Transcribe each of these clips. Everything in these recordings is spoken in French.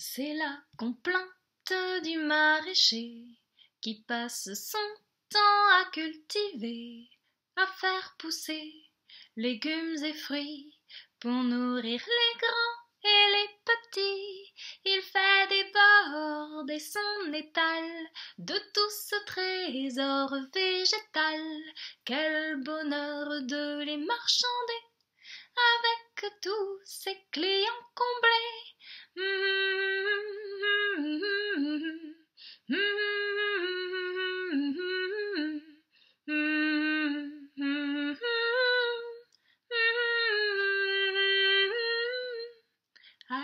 C'est la complainte du maraîcher qui passe son temps à cultiver, à faire pousser légumes et fruits pour nourrir les grands et les petits. Il fait des son étal de tous ce trésor végétal. Quel bonheur de les marchander avec tous ses clients comblés.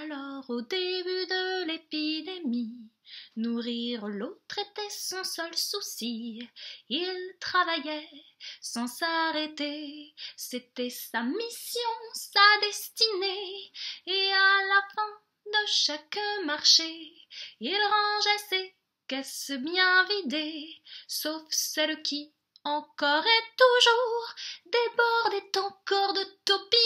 Alors, au début de l'épidémie, nourrir l'autre était son seul souci. Il travaillait sans s'arrêter, c'était sa mission, sa destinée. Et à la fin de chaque marché, il rangeait ses caisses bien vidées, sauf celle qui, encore et toujours, Débordait encore de topi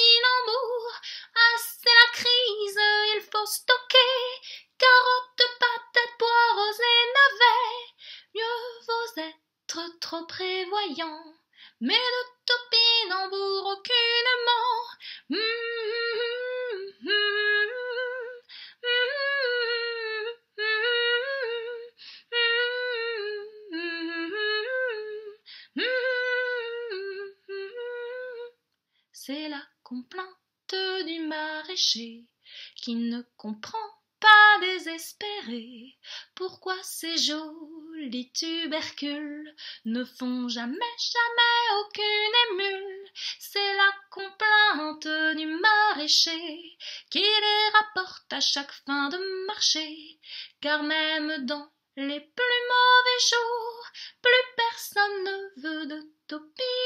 trop prévoyant, mais de topinambour aucunement. C'est la complainte du maraîcher qui ne comprend pas désespéré pourquoi ces jours les tubercules ne font jamais, jamais aucune émule. C'est la complainte du maraîcher qui les rapporte à chaque fin de marché, car même dans les plus mauvais jours, plus personne ne veut de topi